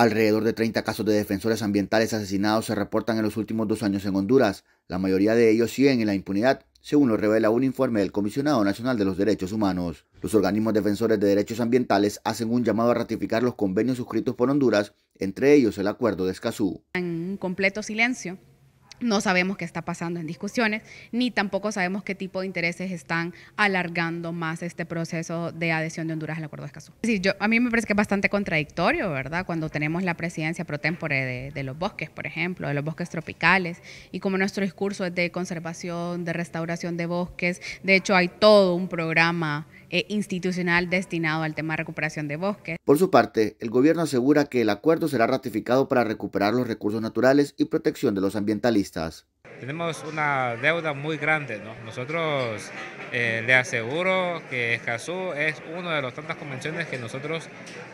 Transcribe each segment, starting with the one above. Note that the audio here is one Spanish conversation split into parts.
Alrededor de 30 casos de defensores ambientales asesinados se reportan en los últimos dos años en Honduras. La mayoría de ellos siguen en la impunidad, según lo revela un informe del Comisionado Nacional de los Derechos Humanos. Los organismos defensores de derechos ambientales hacen un llamado a ratificar los convenios suscritos por Honduras, entre ellos el Acuerdo de Escazú. En completo silencio, no sabemos qué está pasando en discusiones, ni tampoco sabemos qué tipo de intereses están alargando más este proceso de adhesión de Honduras al Acuerdo de Escazú. Sí, a mí me parece que es bastante contradictorio, ¿verdad? Cuando tenemos la presidencia pro tempore de los bosques, por ejemplo, de los bosques tropicales, y como nuestro discurso es de conservación, de restauración de bosques, de hecho hay todo un programa e institucional destinado al tema recuperación de bosques. Por su parte, el gobierno asegura que el acuerdo será ratificado para recuperar los recursos naturales y protección de los ambientalistas. Tenemos una deuda muy grande, ¿no? Nosotros eh, le aseguro que Escazú es una de las tantas convenciones que nosotros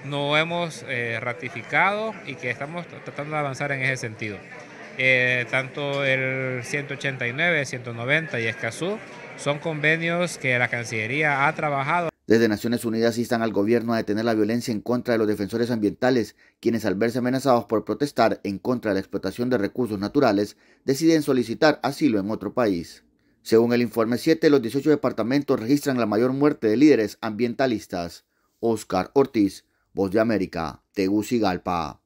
no hemos eh, ratificado y que estamos tratando de avanzar en ese sentido. Eh, tanto el 189, 190 y Escazú son convenios que la Cancillería ha trabajado. Desde Naciones Unidas instan al gobierno a detener la violencia en contra de los defensores ambientales, quienes al verse amenazados por protestar en contra de la explotación de recursos naturales, deciden solicitar asilo en otro país. Según el informe 7, los 18 departamentos registran la mayor muerte de líderes ambientalistas. Oscar Ortiz, Voz de América, Tegucigalpa.